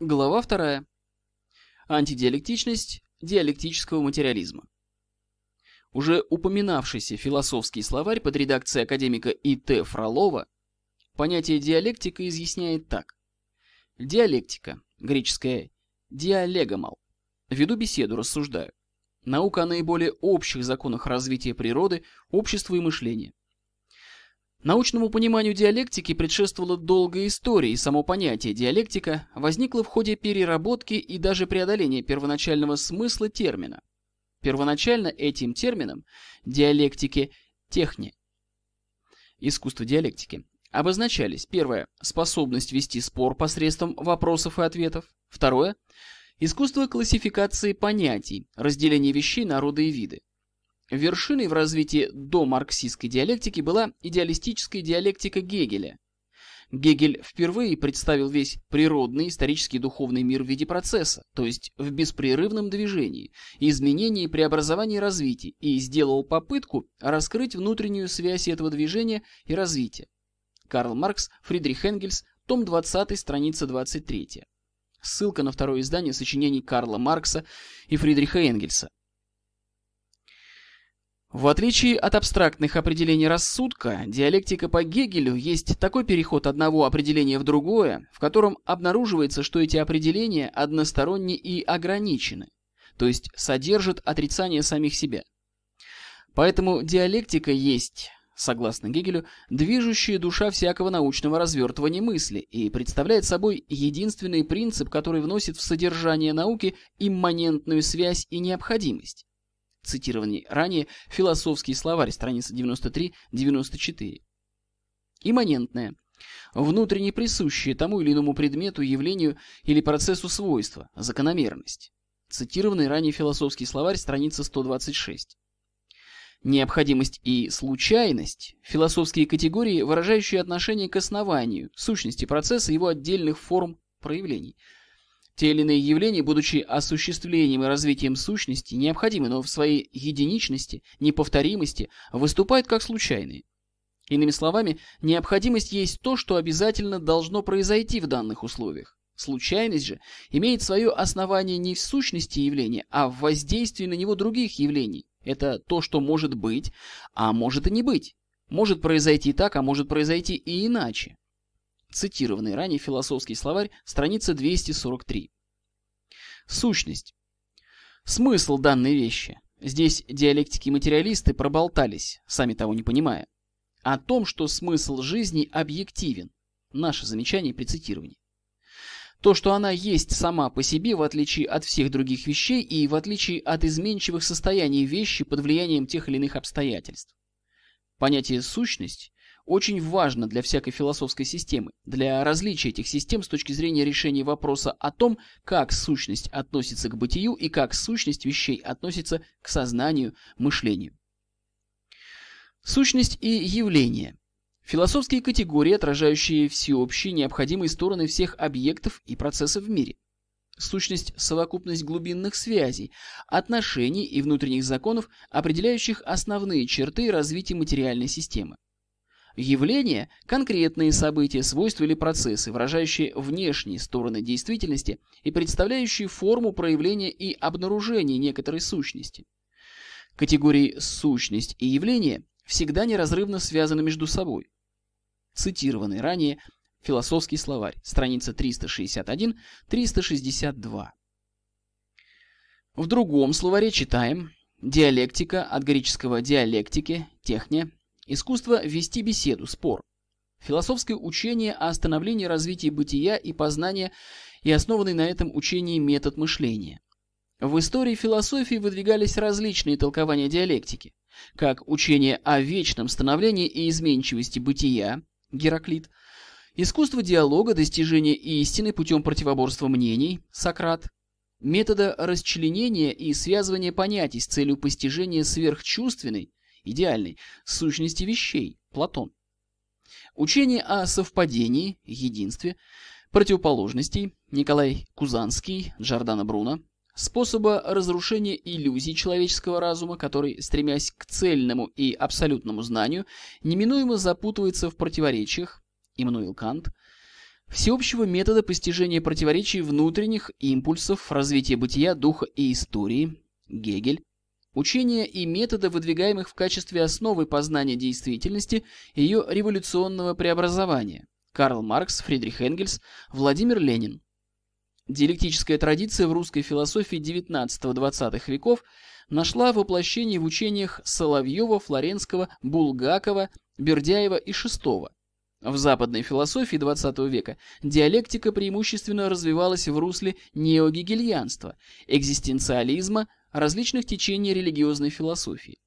Глава 2. Антидиалектичность диалектического материализма. Уже упоминавшийся философский словарь под редакцией академика И.Т. Фролова понятие диалектика изъясняет так. Диалектика, греческое «диалегомал», веду беседу, рассуждаю. Наука о наиболее общих законах развития природы, общества и мышления. Научному пониманию диалектики предшествовала долгая история, и само понятие диалектика возникло в ходе переработки и даже преодоления первоначального смысла термина. Первоначально этим термином диалектики техни. Искусство диалектики обозначались первое способность вести спор посредством вопросов и ответов, второе искусство классификации понятий, разделения вещей, народа и виды, Вершиной в развитии до марксистской диалектики была идеалистическая диалектика Гегеля. Гегель впервые представил весь природный, исторический духовный мир в виде процесса, то есть в беспрерывном движении, изменении, преобразовании развития, и сделал попытку раскрыть внутреннюю связь этого движения и развития. Карл Маркс, Фридрих Энгельс, том 20, страница 23. Ссылка на второе издание сочинений Карла Маркса и Фридриха Энгельса в отличие от абстрактных определений рассудка, диалектика по Гегелю есть такой переход одного определения в другое, в котором обнаруживается, что эти определения односторонни и ограничены, то есть содержат отрицание самих себя. Поэтому диалектика есть, согласно Гегелю, движущая душа всякого научного развертывания мысли и представляет собой единственный принцип, который вносит в содержание науки имманентную связь и необходимость цитированный ранее, «Философский словарь», страница 93-94. Имманентное. Внутренне присущее тому или иному предмету, явлению или процессу свойства, закономерность. Цитированный ранее философский словарь, страница 126. Необходимость и случайность – философские категории, выражающие отношение к основанию, сущности процесса, его отдельных форм проявлений – те или иные явления, будучи осуществлением и развитием сущности, необходимы, но в своей единичности, неповторимости, выступают как случайные. Иными словами, необходимость есть то, что обязательно должно произойти в данных условиях. Случайность же имеет свое основание не в сущности явления, а в воздействии на него других явлений. Это то, что может быть, а может и не быть. Может произойти так, а может произойти и иначе. Цитированный ранее философский словарь, страница 243. Сущность. Смысл данной вещи. Здесь диалектики-материалисты проболтались, сами того не понимая, о том, что смысл жизни объективен. Наше замечание при цитировании. То, что она есть сама по себе, в отличие от всех других вещей и в отличие от изменчивых состояний вещи под влиянием тех или иных обстоятельств. Понятие «сущность» очень важно для всякой философской системы, для различия этих систем с точки зрения решения вопроса о том, как сущность относится к бытию и как сущность вещей относится к сознанию, мышлению. Сущность и явление. Философские категории, отражающие всеобщие необходимые стороны всех объектов и процессов в мире. Сущность – совокупность глубинных связей, отношений и внутренних законов, определяющих основные черты развития материальной системы. Явления – конкретные события, свойства или процессы, выражающие внешние стороны действительности и представляющие форму проявления и обнаружения некоторой сущности. Категории «сущность» и «явление» всегда неразрывно связаны между собой. Цитированный ранее философский словарь, страница 361-362. В другом словаре читаем «диалектика» от греческого «диалектики», «техния», Искусство вести беседу, спор. Философское учение о становлении развития бытия и познания и основанный на этом учении метод мышления. В истории философии выдвигались различные толкования диалектики, как учение о вечном становлении и изменчивости бытия, Гераклит, искусство диалога, достижение истины путем противоборства мнений, Сократ, метода расчленения и связывания понятий с целью постижения сверхчувственной идеальной сущности вещей Платон. Учение о совпадении, единстве, противоположностей Николай Кузанский, Джордано Бруно, способа разрушения иллюзий человеческого разума, который, стремясь к цельному и абсолютному знанию, неминуемо запутывается в противоречиях, Иммануил Кант, всеобщего метода постижения противоречий внутренних импульсов развития бытия, духа и истории, Гегель, Учения и методы, выдвигаемых в качестве основы познания действительности и ее революционного преобразования. Карл Маркс, Фридрих Энгельс, Владимир Ленин. Диалектическая традиция в русской философии XIX-XX веков нашла воплощение в учениях Соловьева, Флоренского, Булгакова, Бердяева и Шестого. В западной философии XX века диалектика преимущественно развивалась в русле неогегельянства, экзистенциализма, различных течений религиозной философии.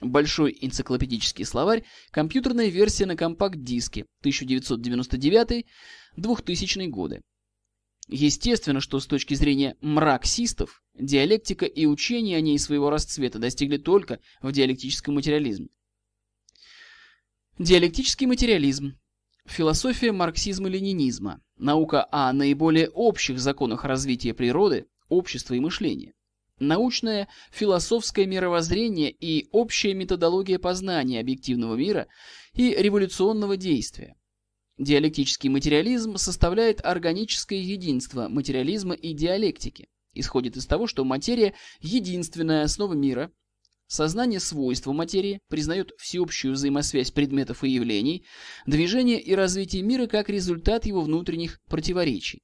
Большой энциклопедический словарь, компьютерная версия на компакт-диске 1999-2000 годы. Естественно, что с точки зрения мраксистов, диалектика и учение о ней своего расцвета достигли только в диалектическом материализме. Диалектический материализм Философия марксизма-ленинизма. Наука о наиболее общих законах развития природы, общества и мышления. Научное, философское мировоззрение и общая методология познания объективного мира и революционного действия. Диалектический материализм составляет органическое единство материализма и диалектики. Исходит из того, что материя – единственная основа мира, Сознание свойства материи признает всеобщую взаимосвязь предметов и явлений, движение и развитие мира как результат его внутренних противоречий.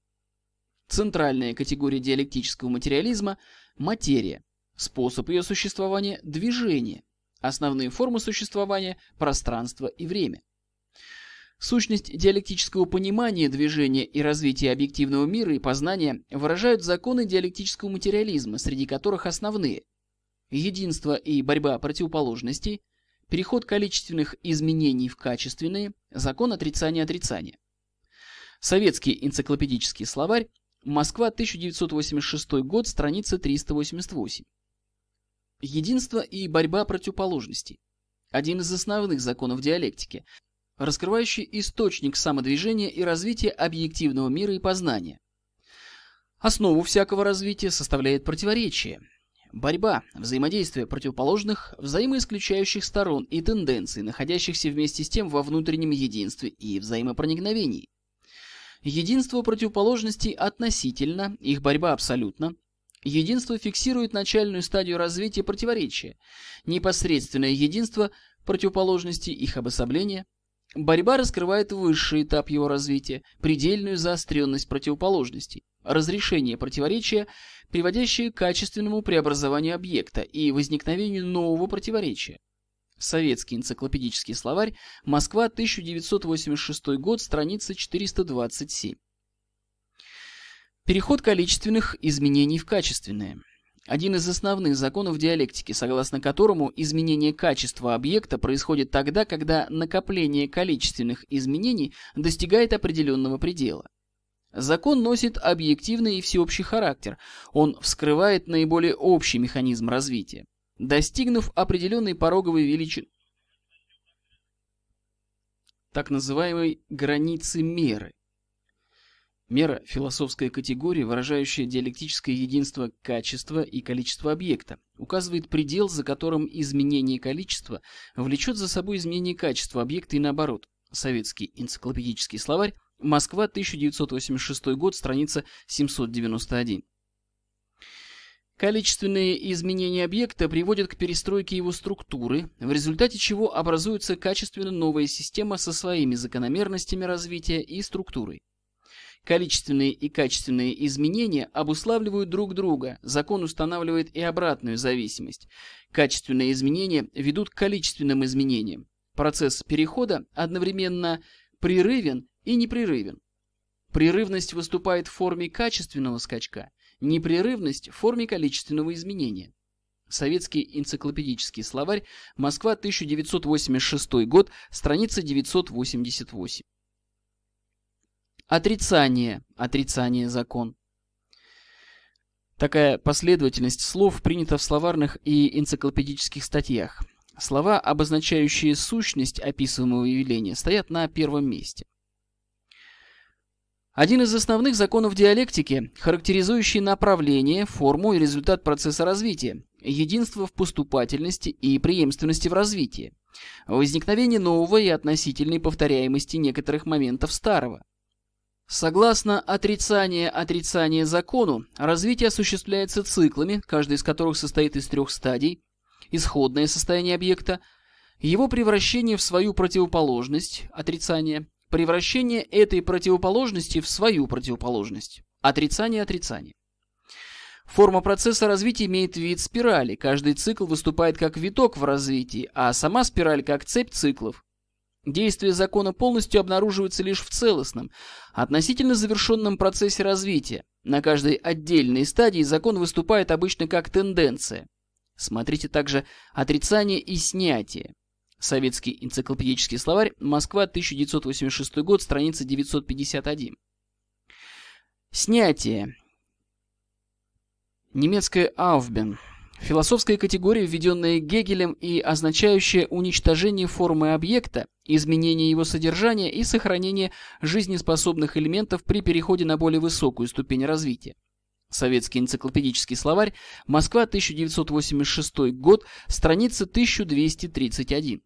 Центральная категория диалектического материализма материя, способ ее существования – движение, основные формы существования – пространство и время. Сущность диалектического понимания движения и развития объективного мира и познания выражают законы диалектического материализма, среди которых основные – единство и борьба противоположностей, переход количественных изменений в качественные, закон отрицания отрицания. Советский энциклопедический словарь Москва, 1986 год, страница 388. Единство и борьба противоположностей. Один из основных законов диалектики, раскрывающий источник самодвижения и развития объективного мира и познания. Основу всякого развития составляет противоречие. Борьба, взаимодействие противоположных, взаимоисключающих сторон и тенденций, находящихся вместе с тем во внутреннем единстве и взаимопроникновении. Единство противоположностей относительно, их борьба абсолютно. Единство фиксирует начальную стадию развития противоречия. Непосредственное единство противоположностей, их обособление. Борьба раскрывает высший этап его развития, предельную заостренность противоположностей, разрешение противоречия, приводящее к качественному преобразованию объекта и возникновению нового противоречия. Советский энциклопедический словарь. Москва, 1986 год, страница 427. Переход количественных изменений в качественные. Один из основных законов диалектики, согласно которому изменение качества объекта происходит тогда, когда накопление количественных изменений достигает определенного предела. Закон носит объективный и всеобщий характер, он вскрывает наиболее общий механизм развития достигнув определенной пороговой величины, так называемой границы меры. Мера – философская категория, выражающая диалектическое единство качества и количества объекта, указывает предел, за которым изменение количества влечет за собой изменение качества объекта и наоборот. Советский энциклопедический словарь, Москва, 1986 год, страница 791. Количественные изменения объекта приводят к перестройке его структуры, в результате чего образуется качественно новая система со своими закономерностями развития и структурой. Количественные и качественные изменения обуславливают друг друга, закон устанавливает и обратную зависимость. Качественные изменения ведут к количественным изменениям. Процесс перехода одновременно прерывен и непрерывен. Прерывность выступает в форме качественного скачка – непрерывность в форме количественного изменения. Советский энциклопедический словарь, Москва, 1986 год, страница 988. Отрицание, отрицание закон. Такая последовательность слов принята в словарных и энциклопедических статьях. Слова, обозначающие сущность описываемого явления, стоят на первом месте. Один из основных законов диалектики, характеризующий направление, форму и результат процесса развития, единство в поступательности и преемственности в развитии, возникновение нового и относительной повторяемости некоторых моментов старого. Согласно отрицание отрицания закону, развитие осуществляется циклами, каждый из которых состоит из трех стадий, исходное состояние объекта, его превращение в свою противоположность, отрицание, превращение этой противоположности в свою противоположность. Отрицание отрицания. Форма процесса развития имеет вид спирали. Каждый цикл выступает как виток в развитии, а сама спираль как цепь циклов. Действие закона полностью обнаруживается лишь в целостном, относительно завершенном процессе развития. На каждой отдельной стадии закон выступает обычно как тенденция. Смотрите также отрицание и снятие. Советский энциклопедический словарь, Москва, 1986 год, страница 951. Снятие. Немецкое «Aufbен». Философская категория, введенная Гегелем и означающая уничтожение формы объекта, изменение его содержания и сохранение жизнеспособных элементов при переходе на более высокую ступень развития. Советский энциклопедический словарь, Москва, 1986 год, страница 1231.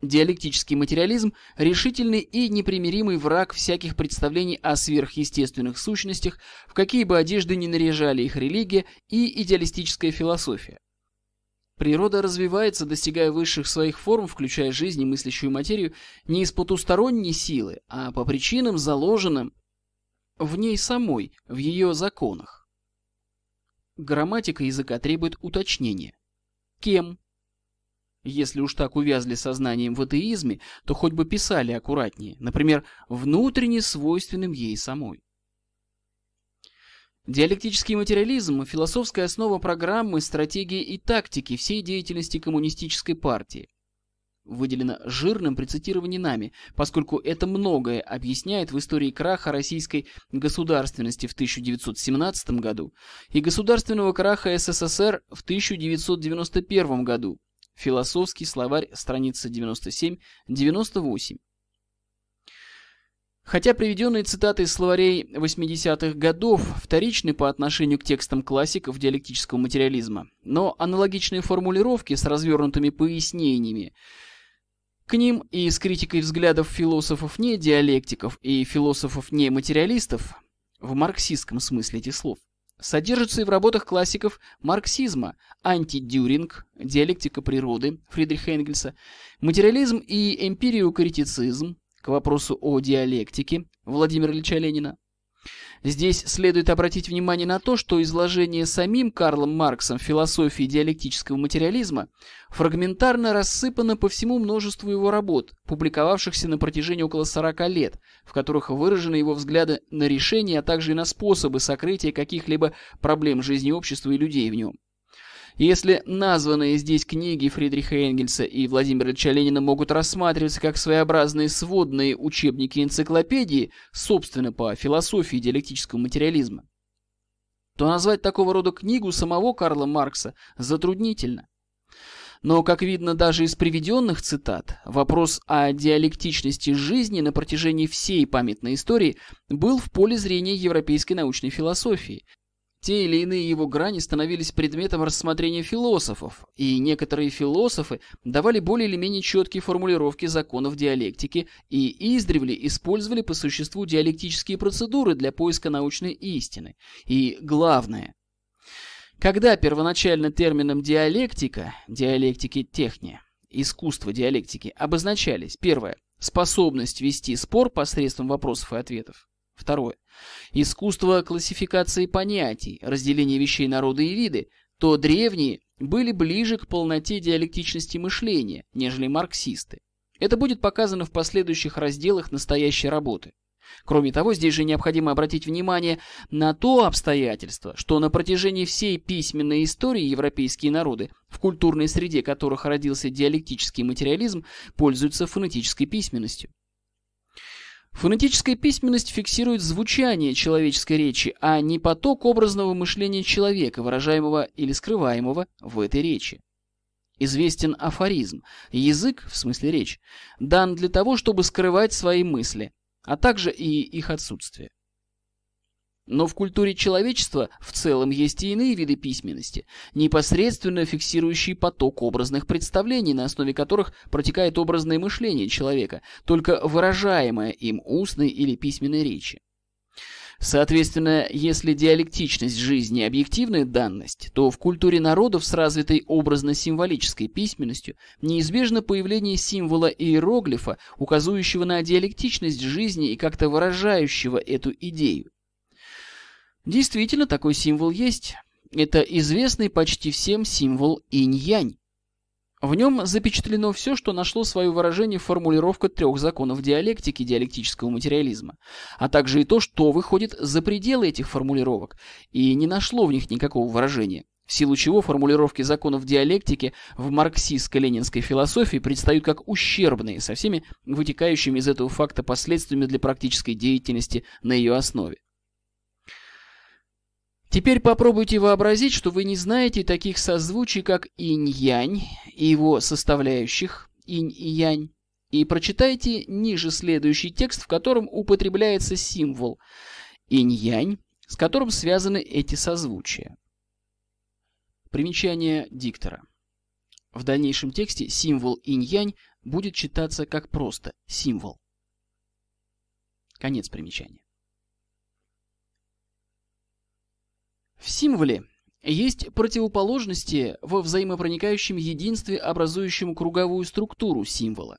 Диалектический материализм – решительный и непримиримый враг всяких представлений о сверхъестественных сущностях, в какие бы одежды ни наряжали их религия и идеалистическая философия. Природа развивается, достигая высших своих форм, включая жизнь и мыслящую материю, не из потусторонней силы, а по причинам, заложенным в ней самой, в ее законах. Грамматика языка требует уточнения. Кем, если уж так увязли сознанием в атеизме, то хоть бы писали аккуратнее, например, внутренне свойственным ей самой. Диалектический материализм – философская основа программы, стратегии и тактики всей деятельности коммунистической партии. Выделено жирным при цитировании нами, поскольку это многое объясняет в истории краха российской государственности в 1917 году и государственного краха СССР в 1991 году, Философский словарь, страница 97-98. Хотя приведенные цитаты из словарей 80-х годов вторичны по отношению к текстам классиков диалектического материализма, но аналогичные формулировки с развернутыми пояснениями к ним и с критикой взглядов философов-не-диалектиков и философов-не-материалистов в марксистском смысле этих слов содержится и в работах классиков марксизма «Антидюринг», «Диалектика природы» Фридриха Энгельса, «Материализм и эмпириокритицизм» к вопросу о диалектике Владимира Ильича Ленина, Здесь следует обратить внимание на то, что изложение самим Карлом Марксом философии диалектического материализма фрагментарно рассыпано по всему множеству его работ, публиковавшихся на протяжении около 40 лет, в которых выражены его взгляды на решения, а также и на способы сокрытия каких-либо проблем жизни общества и людей в нем. Если названные здесь книги Фридриха Энгельса и Владимира Ильича Ленина могут рассматриваться как своеобразные сводные учебники энциклопедии, собственно, по философии диалектического материализма, то назвать такого рода книгу самого Карла Маркса затруднительно. Но, как видно даже из приведенных цитат, вопрос о диалектичности жизни на протяжении всей памятной истории был в поле зрения европейской научной философии, те или иные его грани становились предметом рассмотрения философов, и некоторые философы давали более или менее четкие формулировки законов диалектики и издревле использовали по существу диалектические процедуры для поиска научной истины. И главное, когда первоначально термином диалектика, диалектики техния, искусство диалектики обозначались, первое, способность вести спор посредством вопросов и ответов, Второе. Искусство классификации понятий, разделения вещей народа и виды, то древние были ближе к полноте диалектичности мышления, нежели марксисты. Это будет показано в последующих разделах настоящей работы. Кроме того, здесь же необходимо обратить внимание на то обстоятельство, что на протяжении всей письменной истории европейские народы, в культурной среде которых родился диалектический материализм, пользуются фонетической письменностью. Фонетическая письменность фиксирует звучание человеческой речи, а не поток образного мышления человека, выражаемого или скрываемого в этой речи. Известен афоризм. Язык, в смысле речь, дан для того, чтобы скрывать свои мысли, а также и их отсутствие. Но в культуре человечества в целом есть и иные виды письменности, непосредственно фиксирующие поток образных представлений, на основе которых протекает образное мышление человека, только выражаемое им устной или письменной речи. Соответственно, если диалектичность жизни – объективная данность, то в культуре народов с развитой образно-символической письменностью неизбежно появление символа иероглифа, указывающего на диалектичность жизни и как-то выражающего эту идею. Действительно, такой символ есть. Это известный почти всем символ инь-янь. В нем запечатлено все, что нашло свое выражение в формулировка трех законов диалектики диалектического материализма, а также и то, что выходит за пределы этих формулировок и не нашло в них никакого выражения, в силу чего формулировки законов диалектики в марксистско-ленинской философии предстают как ущербные со всеми вытекающими из этого факта последствиями для практической деятельности на ее основе. Теперь попробуйте вообразить, что вы не знаете таких созвучий, как инь-янь и его составляющих инь и янь, и прочитайте ниже следующий текст, в котором употребляется символ инь-янь, с которым связаны эти созвучия. Примечание диктора. В дальнейшем тексте символ инь-янь будет читаться как просто символ. Конец примечания. символе есть противоположности во взаимопроникающем единстве, образующем круговую структуру символа.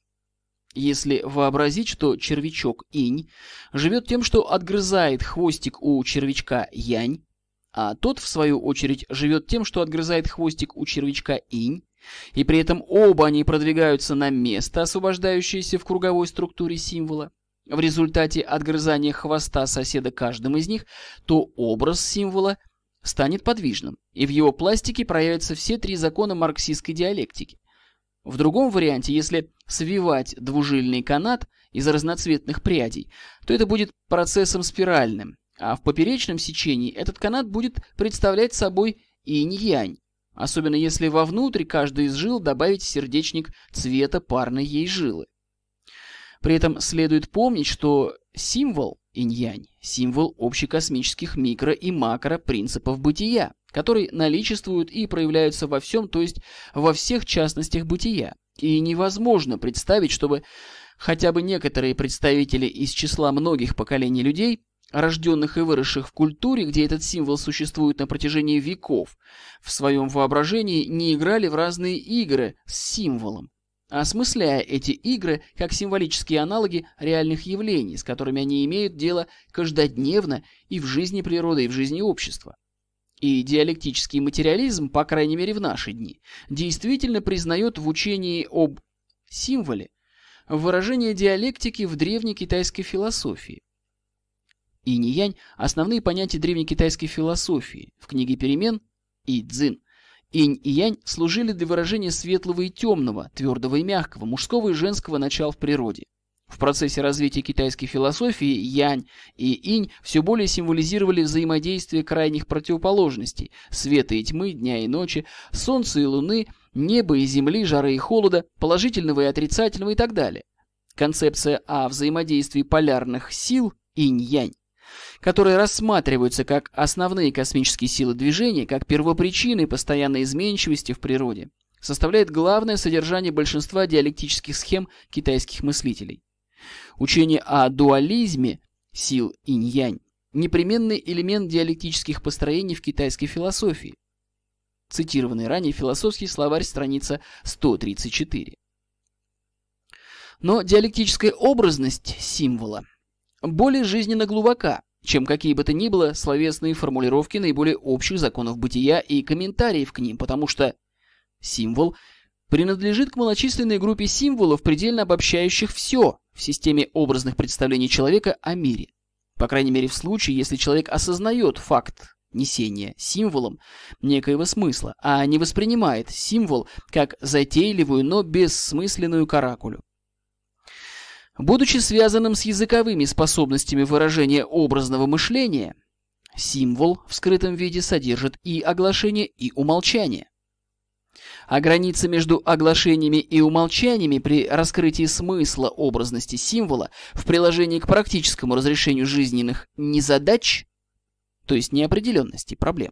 Если вообразить, что червячок инь живет тем, что отгрызает хвостик у червячка янь, а тот, в свою очередь, живет тем, что отгрызает хвостик у червячка инь, и при этом оба они продвигаются на место, освобождающееся в круговой структуре символа, в результате отгрызания хвоста соседа каждым из них, то образ символа – станет подвижным, и в его пластике проявятся все три закона марксистской диалектики. В другом варианте, если свивать двужильный канат из разноцветных прядей, то это будет процессом спиральным, а в поперечном сечении этот канат будет представлять собой инь-янь, особенно если вовнутрь каждой из жил добавить сердечник цвета парной ей жилы. При этом следует помнить, что символ Инь-Янь – символ общекосмических микро- и макро-принципов бытия, которые наличествуют и проявляются во всем, то есть во всех частностях бытия. И невозможно представить, чтобы хотя бы некоторые представители из числа многих поколений людей, рожденных и выросших в культуре, где этот символ существует на протяжении веков, в своем воображении не играли в разные игры с символом осмысляя эти игры как символические аналоги реальных явлений, с которыми они имеют дело каждодневно и в жизни природы, и в жизни общества. И диалектический материализм, по крайней мере в наши дни, действительно признает в учении об символе выражение диалектики в древней китайской философии. Инь и янь – основные понятия древней китайской философии в книге «Перемен» и «Дзин» Инь и янь служили для выражения светлого и темного, твердого и мягкого, мужского и женского начал в природе. В процессе развития китайской философии янь и инь все более символизировали взаимодействие крайних противоположностей – света и тьмы, дня и ночи, солнца и луны, неба и земли, жары и холода, положительного и отрицательного и так далее. Концепция о взаимодействии полярных сил инь-янь которые рассматриваются как основные космические силы движения, как первопричины постоянной изменчивости в природе, составляет главное содержание большинства диалектических схем китайских мыслителей. Учение о дуализме сил инь-янь – непременный элемент диалектических построений в китайской философии. Цитированный ранее философский словарь, страница 134. Но диалектическая образность символа более жизненно глубока, чем какие бы то ни было словесные формулировки наиболее общих законов бытия и комментариев к ним, потому что символ принадлежит к малочисленной группе символов, предельно обобщающих все в системе образных представлений человека о мире. По крайней мере в случае, если человек осознает факт несения символом некоего смысла, а не воспринимает символ как затейливую, но бессмысленную каракулю. Будучи связанным с языковыми способностями выражения образного мышления, символ в скрытом виде содержит и оглашение, и умолчание. А граница между оглашениями и умолчаниями при раскрытии смысла образности символа в приложении к практическому разрешению жизненных незадач, то есть неопределенности проблем,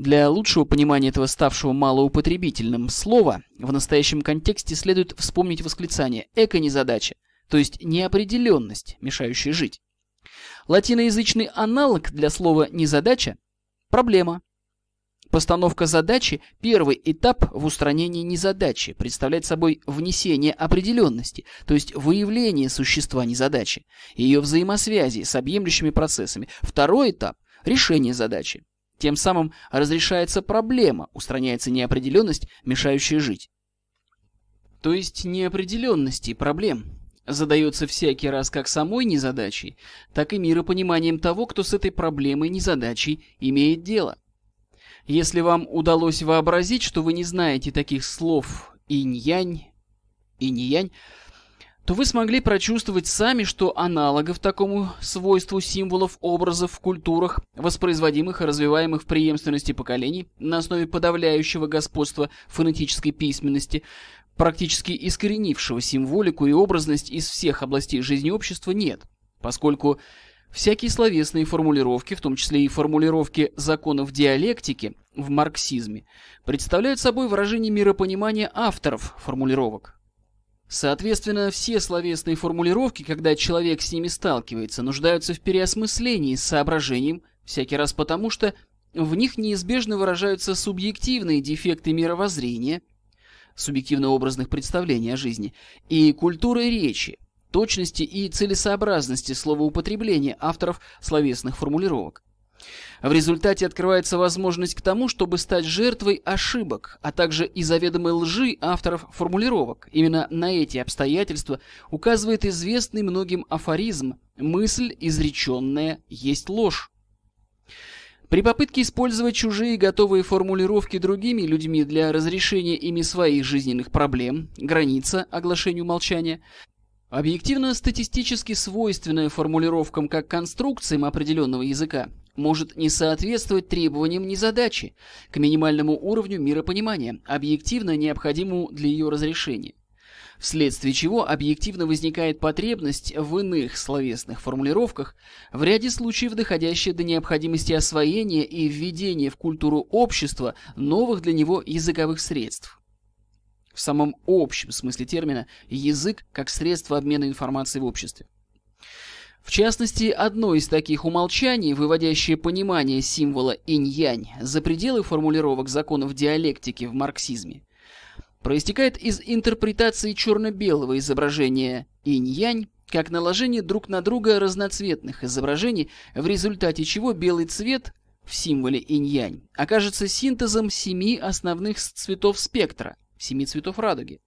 для лучшего понимания этого ставшего малоупотребительным слова в настоящем контексте следует вспомнить восклицание «эко-незадача», то есть неопределенность, мешающая жить. Латиноязычный аналог для слова «незадача» – проблема. Постановка задачи – первый этап в устранении незадачи, представляет собой внесение определенности, то есть выявление существа незадачи, ее взаимосвязи с объемлющими процессами. Второй этап – решение задачи тем самым разрешается проблема, устраняется неопределенность, мешающая жить. То есть неопределенности проблем задается всякий раз как самой незадачей, так и миропониманием того, кто с этой проблемой незадачей имеет дело. Если вам удалось вообразить, что вы не знаете таких слов «инь-янь», «инь-янь», то вы смогли прочувствовать сами, что аналогов такому свойству символов образов в культурах, воспроизводимых и развиваемых в преемственности поколений на основе подавляющего господства фонетической письменности, практически искоренившего символику и образность из всех областей жизни общества, нет, поскольку всякие словесные формулировки, в том числе и формулировки законов диалектики в марксизме, представляют собой выражение миропонимания авторов формулировок, Соответственно, все словесные формулировки, когда человек с ними сталкивается, нуждаются в переосмыслении с соображением, всякий раз потому, что в них неизбежно выражаются субъективные дефекты мировоззрения, субъективно-образных представлений о жизни, и культуры речи, точности и целесообразности словоупотребления авторов словесных формулировок. В результате открывается возможность к тому, чтобы стать жертвой ошибок, а также и заведомой лжи авторов формулировок. Именно на эти обстоятельства указывает известный многим афоризм «мысль, изреченная, есть ложь». При попытке использовать чужие готовые формулировки другими людьми для разрешения ими своих жизненных проблем, граница оглашению молчания, Объективно-статистически свойственная формулировкам как конструкциям определенного языка может не соответствовать требованиям незадачи к минимальному уровню миропонимания, объективно необходимому для ее разрешения вследствие чего объективно возникает потребность в иных словесных формулировках, в ряде случаев доходящая до необходимости освоения и введения в культуру общества новых для него языковых средств в самом общем смысле термина язык как средство обмена информацией в обществе. В частности, одно из таких умолчаний, выводящее понимание символа инь-янь за пределы формулировок законов диалектики в марксизме, проистекает из интерпретации черно-белого изображения инь-янь как наложение друг на друга разноцветных изображений, в результате чего белый цвет в символе инь-янь окажется синтезом семи основных цветов спектра, семи цветов радуги.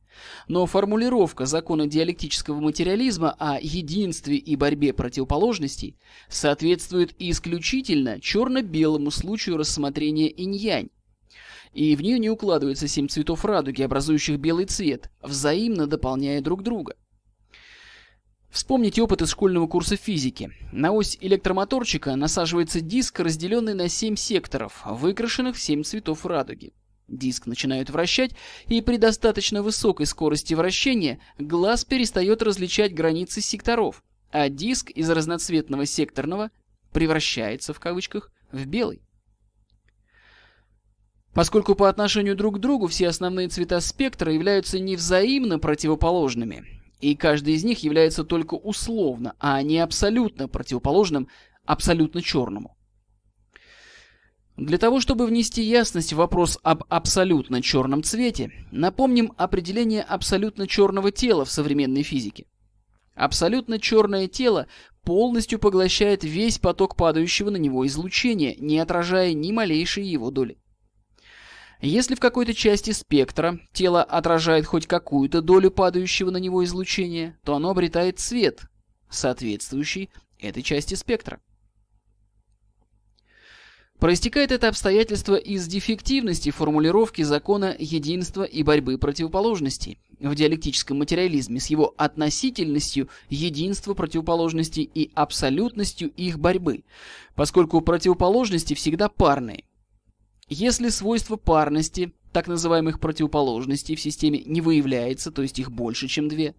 Но формулировка закона диалектического материализма о единстве и борьбе противоположностей соответствует исключительно черно-белому случаю рассмотрения инь-янь. И в нее не укладывается семь цветов радуги, образующих белый цвет, взаимно дополняя друг друга. Вспомните опыт из школьного курса физики. На ось электромоторчика насаживается диск, разделенный на семь секторов, выкрашенных в семь цветов радуги. Диск начинают вращать, и при достаточно высокой скорости вращения глаз перестает различать границы секторов, а диск из разноцветного секторного превращается в кавычках в белый. Поскольку по отношению друг к другу все основные цвета спектра являются не взаимно противоположными, и каждый из них является только условно, а не абсолютно противоположным абсолютно черному – для того, чтобы внести ясность в вопрос об абсолютно черном цвете, напомним определение абсолютно черного тела в современной физике. Абсолютно черное тело полностью поглощает весь поток падающего на него излучения, не отражая ни малейшей его доли. Если в какой-то части спектра тело отражает хоть какую-то долю падающего на него излучения, то оно обретает цвет, соответствующий этой части спектра. Проистекает это обстоятельство из дефективности формулировки закона единства и борьбы противоположностей в диалектическом материализме с его относительностью единства противоположностей и абсолютностью их борьбы, поскольку противоположности всегда парные. Если свойство парности так называемых противоположностей в системе не выявляется, то есть их больше, чем две,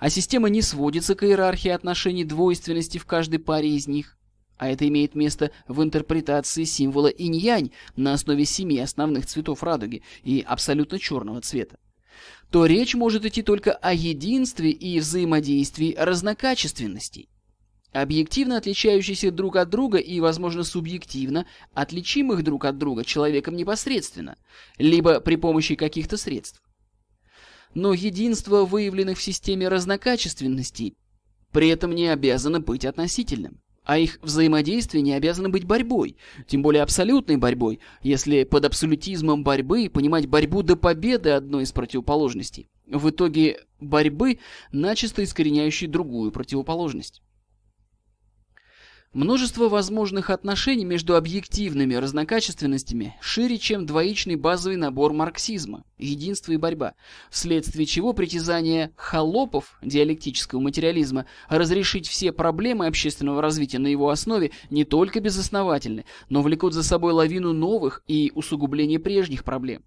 а система не сводится к иерархии отношений двойственности в каждой паре из них, а это имеет место в интерпретации символа инь-янь на основе семи основных цветов радуги и абсолютно черного цвета, то речь может идти только о единстве и взаимодействии разнокачественностей. Объективно отличающиеся друг от друга и, возможно, субъективно отличимых друг от друга человеком непосредственно, либо при помощи каких-то средств. Но единство выявленных в системе разнокачественностей при этом не обязано быть относительным. А их взаимодействие не обязано быть борьбой, тем более абсолютной борьбой, если под абсолютизмом борьбы понимать борьбу до победы одной из противоположностей. В итоге борьбы, начисто искореняющей другую противоположность. Множество возможных отношений между объективными разнокачественностями шире, чем двоичный базовый набор марксизма – единство и борьба, вследствие чего притязание холопов диалектического материализма разрешить все проблемы общественного развития на его основе не только безосновательны, но влекут за собой лавину новых и усугубление прежних проблем.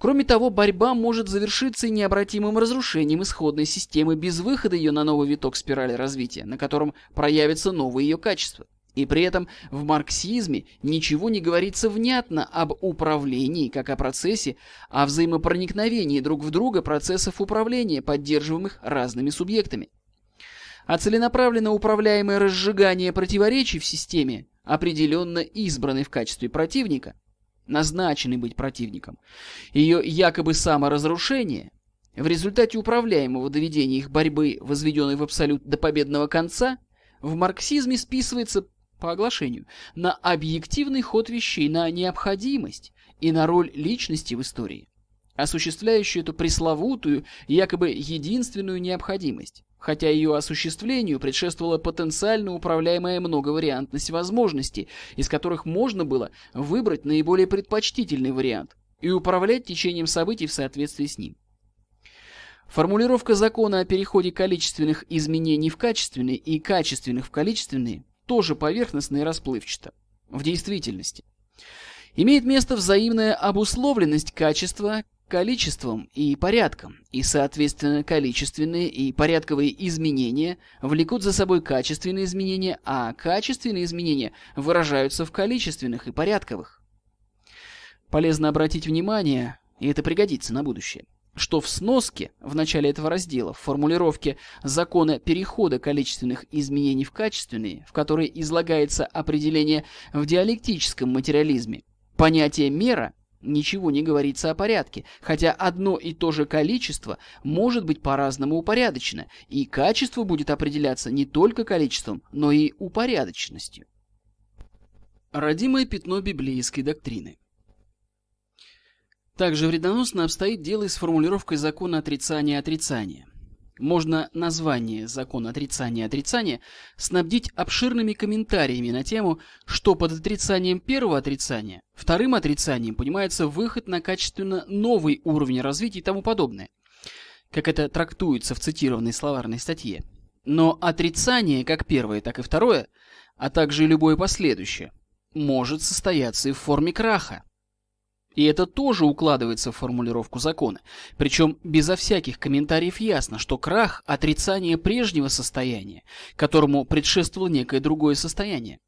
Кроме того, борьба может завершиться и необратимым разрушением исходной системы без выхода ее на новый виток спирали развития, на котором проявятся новые ее качества. И при этом в марксизме ничего не говорится внятно об управлении как о процессе, а о взаимопроникновении друг в друга процессов управления, поддерживаемых разными субъектами. А целенаправленно управляемое разжигание противоречий в системе, определенно избранной в качестве противника, назначены быть противником. Ее якобы саморазрушение в результате управляемого доведения их борьбы, возведенной в абсолют до победного конца, в марксизме списывается по оглашению на объективный ход вещей, на необходимость и на роль личности в истории, осуществляющую эту пресловутую, якобы единственную необходимость хотя ее осуществлению предшествовала потенциально управляемая многовариантность возможностей, из которых можно было выбрать наиболее предпочтительный вариант и управлять течением событий в соответствии с ним. Формулировка закона о переходе количественных изменений в качественные и качественных в количественные тоже поверхностно и расплывчато. В действительности. Имеет место взаимная обусловленность качества количеством и порядком, и, соответственно, количественные и порядковые изменения влекут за собой качественные изменения, а качественные изменения выражаются в количественных и порядковых. Полезно обратить внимание, и это пригодится на будущее, что в сноске в начале этого раздела, в формулировке закона перехода количественных изменений в качественные, в которой излагается определение в диалектическом материализме, понятие мера – ничего не говорится о порядке, хотя одно и то же количество может быть по-разному упорядочено, и качество будет определяться не только количеством, но и упорядоченностью. Родимое пятно библейской доктрины Также вредоносно обстоит дело и с формулировкой закона отрицания отрицания. Можно название «Закон отрицания отрицания» снабдить обширными комментариями на тему, что под отрицанием первого отрицания, вторым отрицанием понимается выход на качественно новый уровень развития и тому подобное, как это трактуется в цитированной словарной статье. Но отрицание, как первое, так и второе, а также любое последующее, может состояться и в форме краха, и это тоже укладывается в формулировку закона. Причем безо всяких комментариев ясно, что крах – отрицание прежнего состояния, которому предшествовало некое другое состояние.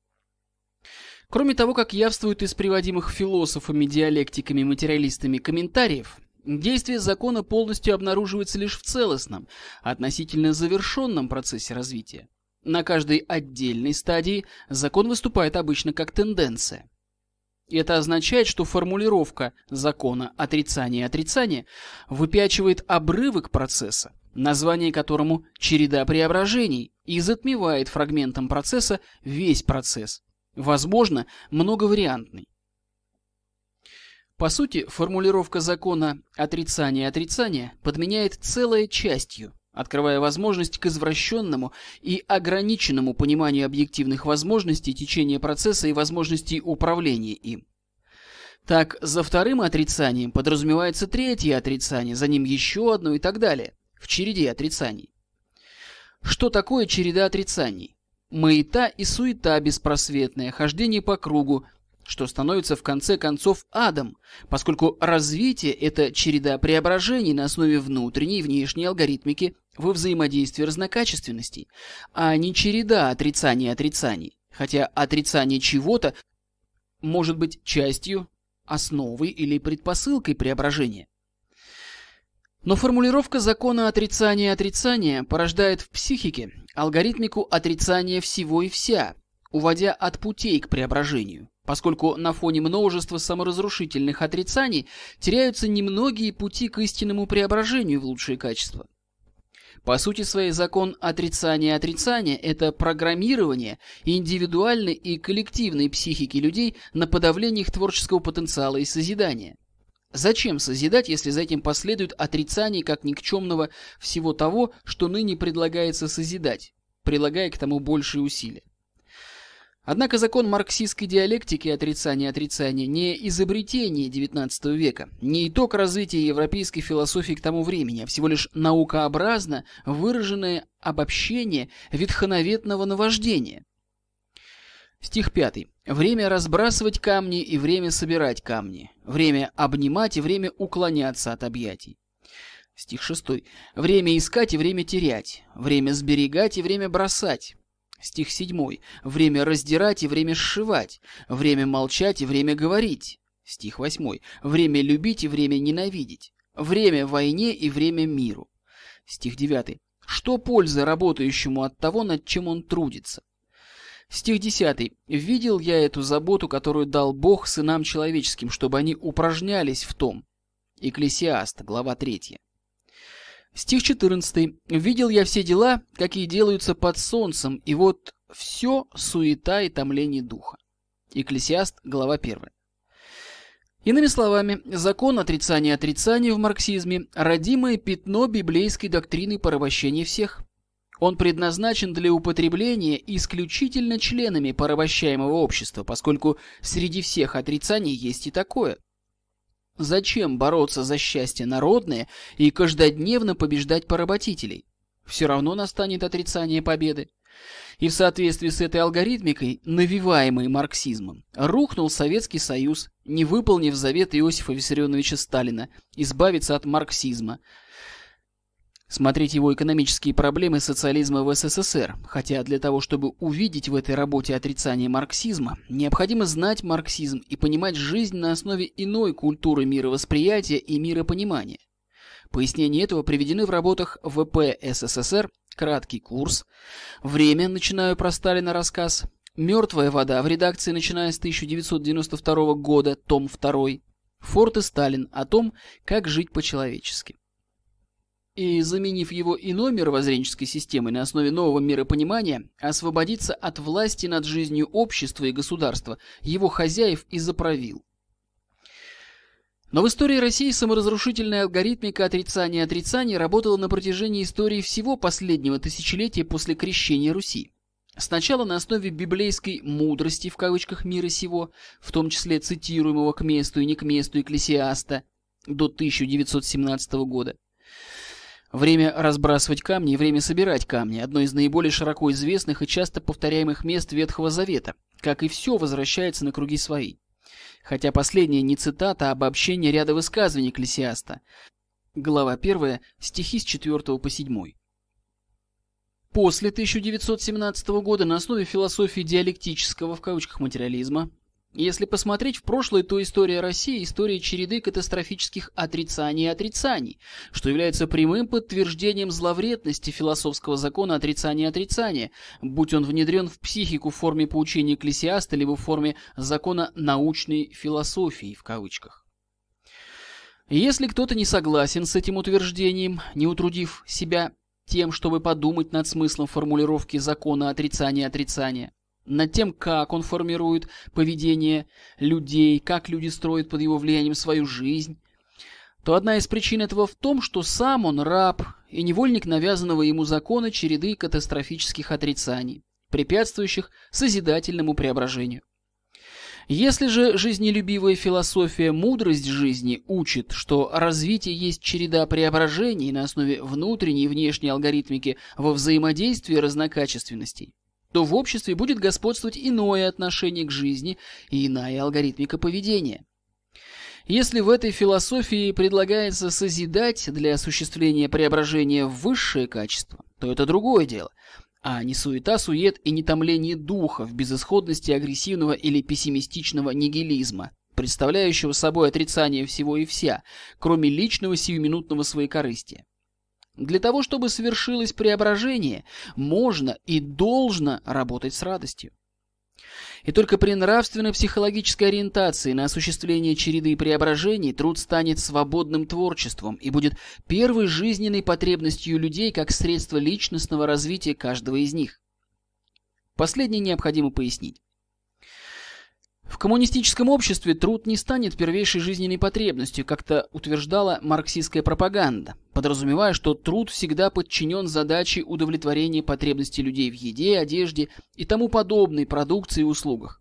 Кроме того, как явствует из приводимых философами, диалектиками, материалистами комментариев, действие закона полностью обнаруживается лишь в целостном, относительно завершенном процессе развития. На каждой отдельной стадии закон выступает обычно как тенденция – это означает, что формулировка закона отрицания-отрицания выпячивает обрывок процесса, название которому череда преображений, и затмевает фрагментом процесса весь процесс, возможно, многовариантный. По сути, формулировка закона отрицания-отрицания подменяет целое частью, открывая возможность к извращенному и ограниченному пониманию объективных возможностей течения процесса и возможностей управления им. Так, за вторым отрицанием подразумевается третье отрицание, за ним еще одно и так далее, в череде отрицаний. Что такое череда отрицаний? Маята и суета беспросветная, хождение по кругу, что становится в конце концов адом, поскольку развитие – это череда преображений на основе внутренней и внешней алгоритмики во взаимодействии разнокачественностей, а не череда отрицаний отрицаний, хотя отрицание чего-то может быть частью, основой или предпосылкой преображения. Но формулировка закона отрицания отрицания порождает в психике алгоритмику отрицания всего и вся, уводя от путей к преображению – поскольку на фоне множества саморазрушительных отрицаний теряются немногие пути к истинному преображению в лучшие качества. По сути своей закон отрицания отрицания – это программирование индивидуальной и коллективной психики людей на подавление их творческого потенциала и созидания. Зачем созидать, если за этим последует отрицание как никчемного всего того, что ныне предлагается созидать, прилагая к тому большие усилия? Однако закон марксистской диалектики отрицания-отрицания не изобретение XIX века, не итог развития европейской философии к тому времени, а всего лишь наукообразно выраженное обобщение ветхонаветного наваждения. Стих 5. «Время разбрасывать камни и время собирать камни, время обнимать и время уклоняться от объятий». Стих 6. «Время искать и время терять, время сберегать и время бросать, Стих 7. Время раздирать и время сшивать, время молчать и время говорить. Стих 8. Время любить и время ненавидеть, время войне и время миру. Стих 9. Что польза работающему от того, над чем он трудится? Стих 10. «Видел я эту заботу, которую дал Бог сынам человеческим, чтобы они упражнялись в том». Экклесиаст, глава 3. Стих 14. «Видел я все дела, какие делаются под солнцем, и вот все суета и томление духа». Екклесиаст, глава 1. Иными словами, закон отрицания отрицания в марксизме – родимое пятно библейской доктрины порабощения всех. Он предназначен для употребления исключительно членами порабощаемого общества, поскольку среди всех отрицаний есть и такое. Зачем бороться за счастье народное и каждодневно побеждать поработителей? Все равно настанет отрицание победы. И в соответствии с этой алгоритмикой, навиваемой марксизмом, рухнул Советский Союз, не выполнив завет Иосифа Виссарионовича Сталина избавиться от марксизма – Смотреть его экономические проблемы социализма в СССР, хотя для того, чтобы увидеть в этой работе отрицание марксизма, необходимо знать марксизм и понимать жизнь на основе иной культуры мировосприятия и миропонимания. Пояснения этого приведены в работах ВП СССР «Краткий курс», «Время. Начинаю про Сталина рассказ», «Мертвая вода» в редакции, начиная с 1992 года, том 2, «Форт и Сталин» о том, как жить по-человечески и, заменив его иной мировоззренческой системой на основе нового миропонимания, освободиться от власти над жизнью общества и государства, его хозяев и заправил. Но в истории России саморазрушительная алгоритмика отрицания отрицаний работала на протяжении истории всего последнего тысячелетия после крещения Руси. Сначала на основе библейской «мудрости» в кавычках мира сего, в том числе цитируемого к месту и не к месту Экклесиаста до 1917 года, Время разбрасывать камни и время собирать камни – одно из наиболее широко известных и часто повторяемых мест Ветхого Завета, как и все возвращается на круги свои. Хотя последнее не цитата, а обобщение ряда высказываний Клесиаста. Глава 1, стихи с 4 по 7. После 1917 года на основе философии диалектического в кавычках материализма если посмотреть в прошлое, то история России – история череды катастрофических отрицаний и отрицаний, что является прямым подтверждением зловредности философского закона отрицания и отрицания, будь он внедрен в психику в форме поучения экклесиаста либо в форме закона «научной философии» в кавычках. Если кто-то не согласен с этим утверждением, не утрудив себя тем, чтобы подумать над смыслом формулировки закона отрицания и отрицания, над тем, как он формирует поведение людей, как люди строят под его влиянием свою жизнь, то одна из причин этого в том, что сам он раб и невольник навязанного ему закона череды катастрофических отрицаний, препятствующих созидательному преображению. Если же жизнелюбивая философия «Мудрость жизни» учит, что развитие есть череда преображений на основе внутренней и внешней алгоритмики во взаимодействии разнокачественностей, то в обществе будет господствовать иное отношение к жизни и иная алгоритмика поведения. Если в этой философии предлагается созидать для осуществления преображения в высшее качество, то это другое дело, а не суета, сует и не духа в безысходности агрессивного или пессимистичного нигилизма, представляющего собой отрицание всего и вся, кроме личного сиюминутного своекорыстия. Для того, чтобы совершилось преображение, можно и должно работать с радостью. И только при нравственной психологической ориентации на осуществление череды преображений труд станет свободным творчеством и будет первой жизненной потребностью людей как средство личностного развития каждого из них. Последнее необходимо пояснить. В коммунистическом обществе труд не станет первейшей жизненной потребностью, как-то утверждала марксистская пропаганда, подразумевая, что труд всегда подчинен задаче удовлетворения потребностей людей в еде, одежде и тому подобной продукции и услугах.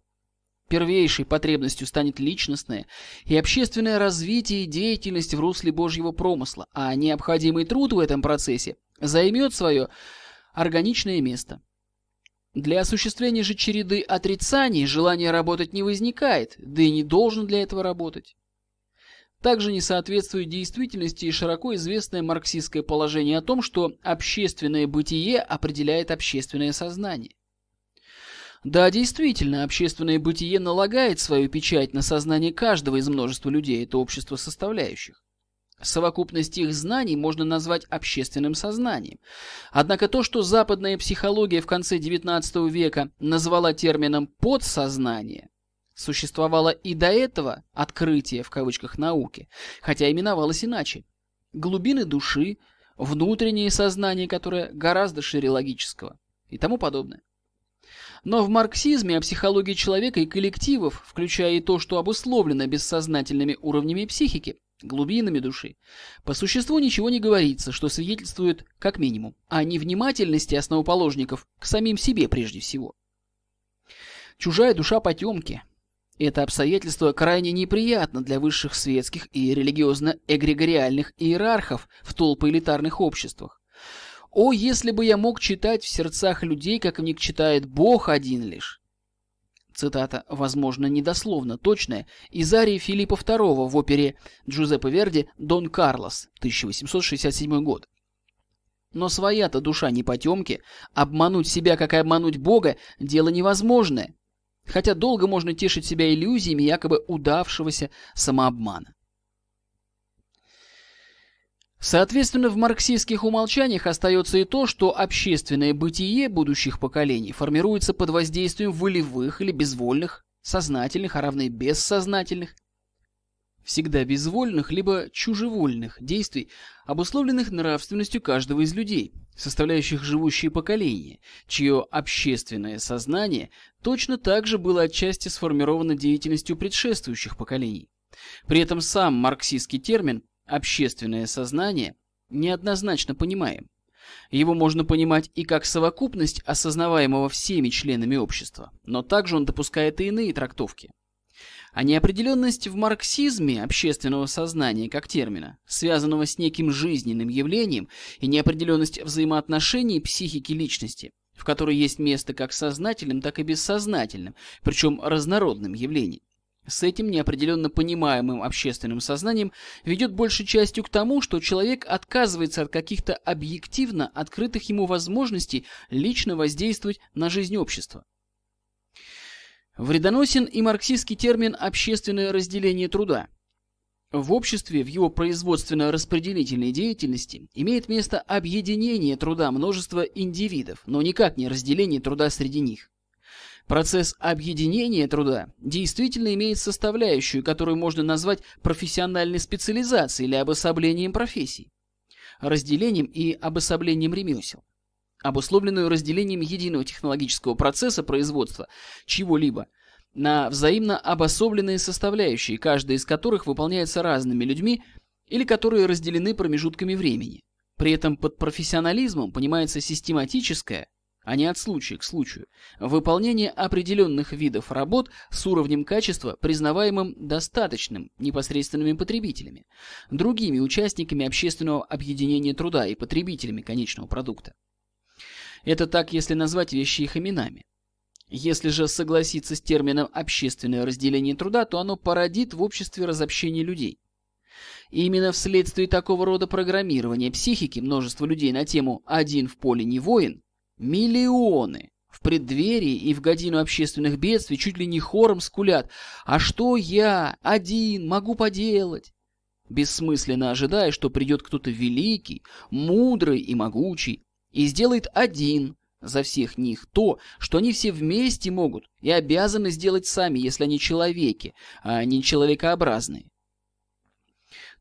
Первейшей потребностью станет личностное и общественное развитие и деятельность в русле Божьего промысла, а необходимый труд в этом процессе займет свое органичное место. Для осуществления же череды отрицаний желания работать не возникает, да и не должен для этого работать. Также не соответствует действительности и широко известное марксистское положение о том, что общественное бытие определяет общественное сознание. Да, действительно, общественное бытие налагает свою печать на сознание каждого из множества людей, это общество составляющих. Совокупность их знаний можно назвать общественным сознанием. Однако то, что западная психология в конце XIX века назвала термином «подсознание», существовало и до этого «открытие» в кавычках науки, хотя именовалось иначе. Глубины души, внутреннее сознание, которое гораздо шире логического и тому подобное. Но в марксизме о психологии человека и коллективов, включая и то, что обусловлено бессознательными уровнями психики, глубинами души, по существу ничего не говорится, что свидетельствует, как минимум, о невнимательности основоположников к самим себе прежде всего. Чужая душа потемки. Это обстоятельство крайне неприятно для высших светских и религиозно-эгрегориальных иерархов в толпоэлитарных обществах. О, если бы я мог читать в сердцах людей, как в них читает Бог один лишь! цитата, возможно, недословно точная, из арии Филиппа II в опере Джузеппе Верди «Дон Карлос» 1867 год. Но своя-то душа не потемки, обмануть себя, как и обмануть Бога, дело невозможное. Хотя долго можно тешить себя иллюзиями якобы удавшегося самообмана. Соответственно, в марксистских умолчаниях остается и то, что общественное бытие будущих поколений формируется под воздействием волевых или безвольных, сознательных, а равно и бессознательных, всегда безвольных либо чужевольных действий, обусловленных нравственностью каждого из людей, составляющих живущие поколения, чье общественное сознание точно так же было отчасти сформировано деятельностью предшествующих поколений. При этом сам марксистский термин – Общественное сознание неоднозначно понимаем. Его можно понимать и как совокупность осознаваемого всеми членами общества, но также он допускает и иные трактовки. А неопределенность в марксизме общественного сознания как термина, связанного с неким жизненным явлением, и неопределенность взаимоотношений психики личности, в которой есть место как сознательным, так и бессознательным, причем разнородным явлением с этим неопределенно понимаемым общественным сознанием ведет большей частью к тому, что человек отказывается от каких-то объективно открытых ему возможностей лично воздействовать на жизнь общества. Вредоносен и марксистский термин «общественное разделение труда». В обществе в его производственно-распределительной деятельности имеет место объединение труда множества индивидов, но никак не разделение труда среди них. Процесс объединения труда действительно имеет составляющую, которую можно назвать профессиональной специализацией или обособлением профессий, разделением и обособлением ремесел, обусловленную разделением единого технологического процесса производства чего-либо на взаимно обособленные составляющие, каждая из которых выполняется разными людьми или которые разделены промежутками времени. При этом под профессионализмом понимается систематическое, а не от случая к случаю, выполнение определенных видов работ с уровнем качества, признаваемым достаточным непосредственными потребителями, другими участниками общественного объединения труда и потребителями конечного продукта. Это так, если назвать вещи их именами. Если же согласиться с термином «общественное разделение труда», то оно породит в обществе разобщение людей. И именно вследствие такого рода программирования психики множество людей на тему «один в поле не воин» Миллионы в преддверии и в годину общественных бедствий чуть ли не хором скулят. А что я один могу поделать? Бессмысленно ожидая, что придет кто-то великий, мудрый и могучий, и сделает один за всех них то, что они все вместе могут и обязаны сделать сами, если они человеки, а не человекообразные.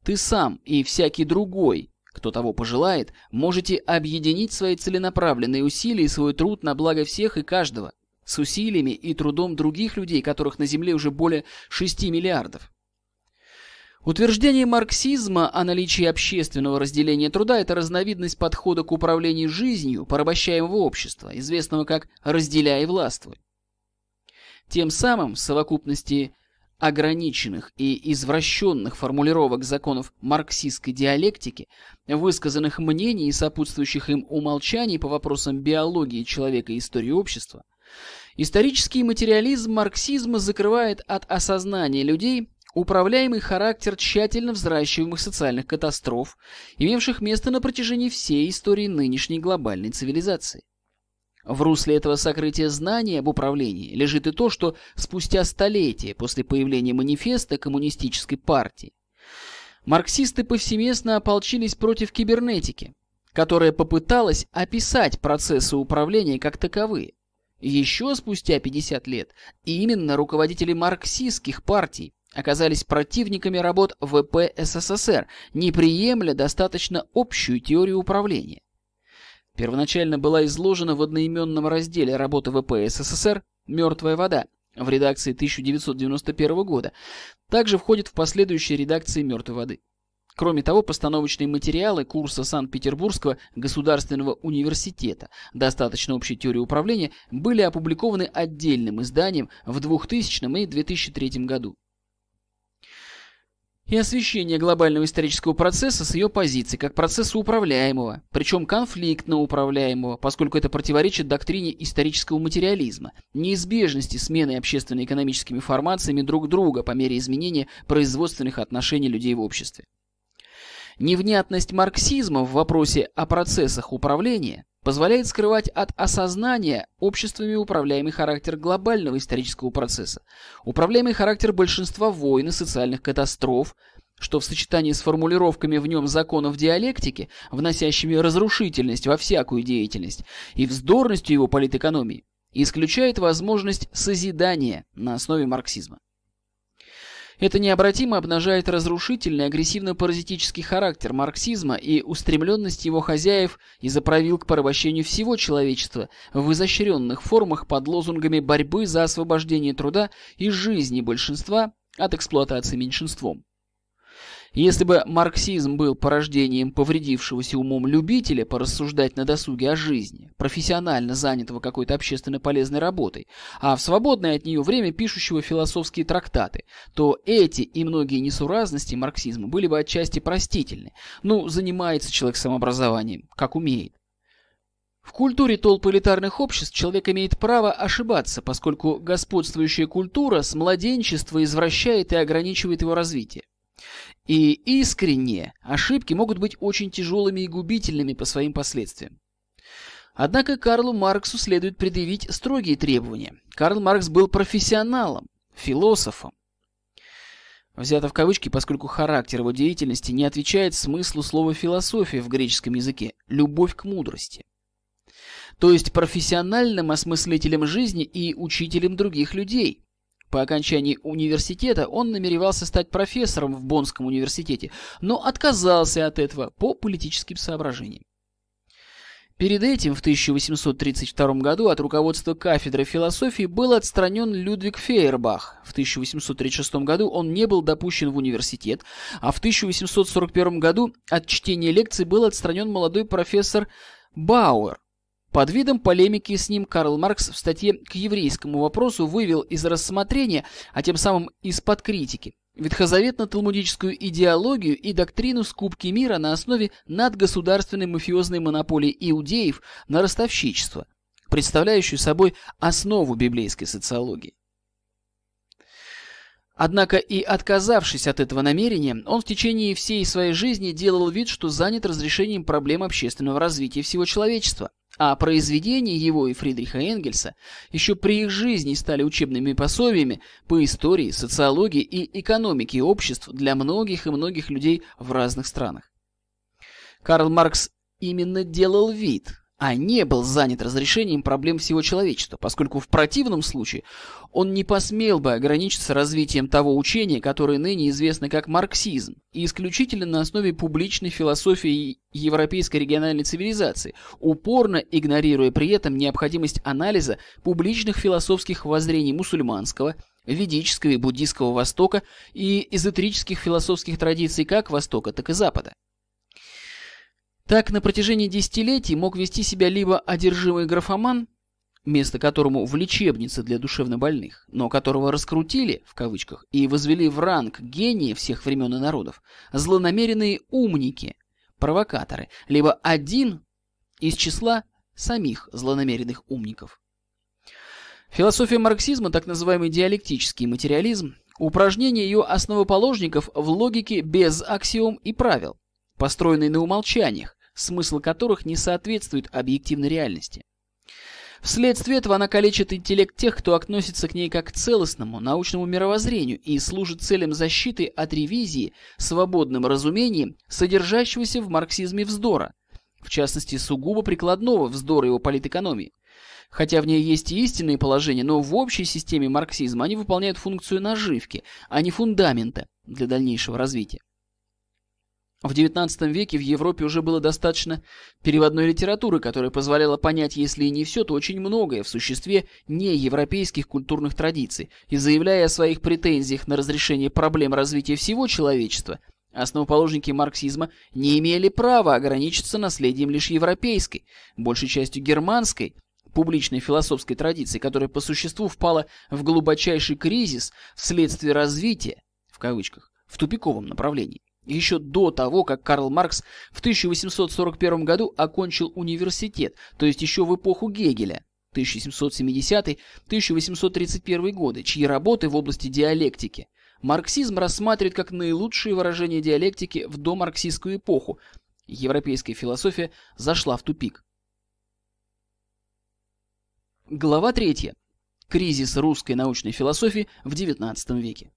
Ты сам и всякий другой кто того пожелает, можете объединить свои целенаправленные усилия и свой труд на благо всех и каждого, с усилиями и трудом других людей, которых на Земле уже более 6 миллиардов. Утверждение марксизма о наличии общественного разделения труда – это разновидность подхода к управлению жизнью порабощаемого общества, известного как «разделяй и властвуй». Тем самым, в совокупности ограниченных и извращенных формулировок законов марксистской диалектики, высказанных мнений и сопутствующих им умолчаний по вопросам биологии человека и истории общества, исторический материализм марксизма закрывает от осознания людей управляемый характер тщательно взращиваемых социальных катастроф, имевших место на протяжении всей истории нынешней глобальной цивилизации. В русле этого сокрытия знания об управлении лежит и то, что спустя столетия после появления манифеста коммунистической партии марксисты повсеместно ополчились против кибернетики, которая попыталась описать процессы управления как таковые. Еще спустя 50 лет именно руководители марксистских партий оказались противниками работ ВП СССР, не приемля достаточно общую теорию управления первоначально была изложена в одноименном разделе работы ВП СССР «Мертвая вода» в редакции 1991 года, также входит в последующие редакции «Мертвой воды». Кроме того, постановочные материалы курса Санкт-Петербургского государственного университета «Достаточно общей теории управления» были опубликованы отдельным изданием в 2000 и 2003 году и освещение глобального исторического процесса с ее позиции, как процесса управляемого, причем конфликтно управляемого, поскольку это противоречит доктрине исторического материализма, неизбежности смены общественно-экономическими формациями друг друга по мере изменения производственных отношений людей в обществе. Невнятность марксизма в вопросе о процессах управления – позволяет скрывать от осознания обществами управляемый характер глобального исторического процесса, управляемый характер большинства войн и социальных катастроф, что в сочетании с формулировками в нем законов диалектики, вносящими разрушительность во всякую деятельность и вздорностью его политэкономии, исключает возможность созидания на основе марксизма. Это необратимо обнажает разрушительный агрессивно-паразитический характер марксизма и устремленность его хозяев из-за правил к порабощению всего человечества в изощренных формах под лозунгами борьбы за освобождение труда и жизни большинства от эксплуатации меньшинством. Если бы марксизм был порождением повредившегося умом любителя порассуждать на досуге о жизни, профессионально занятого какой-то общественно полезной работой, а в свободное от нее время пишущего философские трактаты, то эти и многие несуразности марксизма были бы отчасти простительны. Ну, занимается человек самообразованием, как умеет. В культуре толп элитарных обществ человек имеет право ошибаться, поскольку господствующая культура с младенчества извращает и ограничивает его развитие. И искренне ошибки могут быть очень тяжелыми и губительными по своим последствиям. Однако Карлу Марксу следует предъявить строгие требования. Карл Маркс был профессионалом, философом. Взято в кавычки, поскольку характер его деятельности не отвечает смыслу слова «философия» в греческом языке – «любовь к мудрости». То есть профессиональным осмыслителем жизни и учителем других людей. По окончании университета он намеревался стать профессором в Боннском университете, но отказался от этого по политическим соображениям. Перед этим в 1832 году от руководства кафедры философии был отстранен Людвиг Фейербах. В 1836 году он не был допущен в университет, а в 1841 году от чтения лекций был отстранен молодой профессор Бауэр. Под видом полемики с ним Карл Маркс в статье «К еврейскому вопросу» вывел из рассмотрения, а тем самым из-под критики, ветхозаветно-талмудическую идеологию и доктрину скупки мира на основе надгосударственной мафиозной монополии иудеев на ростовщичество, представляющую собой основу библейской социологии. Однако и отказавшись от этого намерения, он в течение всей своей жизни делал вид, что занят разрешением проблем общественного развития всего человечества – а произведения его и Фридриха Энгельса еще при их жизни стали учебными пособиями по истории, социологии и экономике обществ для многих и многих людей в разных странах. Карл Маркс именно делал вид, а не был занят разрешением проблем всего человечества, поскольку в противном случае он не посмел бы ограничиться развитием того учения, которое ныне известно как марксизм, и исключительно на основе публичной философии европейской региональной цивилизации, упорно игнорируя при этом необходимость анализа публичных философских воззрений мусульманского, ведического и буддийского Востока и эзотерических философских традиций как Востока, так и Запада. Так на протяжении десятилетий мог вести себя либо одержимый графоман, место которому в лечебнице для душевнобольных, но которого раскрутили, в кавычках, и возвели в ранг гения всех времен и народов, злонамеренные умники, провокаторы, либо один из числа самих злонамеренных умников. Философия марксизма, так называемый диалектический материализм, упражнение ее основоположников в логике без аксиом и правил, построенные на умолчаниях, смысл которых не соответствует объективной реальности. Вследствие этого она калечит интеллект тех, кто относится к ней как к целостному научному мировоззрению и служит целям защиты от ревизии свободным разумением, содержащегося в марксизме вздора, в частности сугубо прикладного вздора его политэкономии. Хотя в ней есть и истинные положения, но в общей системе марксизма они выполняют функцию наживки, а не фундамента для дальнейшего развития. В XIX веке в Европе уже было достаточно переводной литературы, которая позволяла понять, если и не все, то очень многое в существе неевропейских культурных традиций, и заявляя о своих претензиях на разрешение проблем развития всего человечества, основоположники марксизма не имели права ограничиться наследием лишь европейской, большей частью германской, публичной философской традиции, которая по существу впала в глубочайший кризис вследствие развития, в кавычках, в тупиковом направлении еще до того, как Карл Маркс в 1841 году окончил университет, то есть еще в эпоху Гегеля 1770-1831 годы, чьи работы в области диалектики марксизм рассматривает как наилучшее выражение диалектики в домарксистскую эпоху. Европейская философия зашла в тупик. Глава третья. Кризис русской научной философии в XIX веке.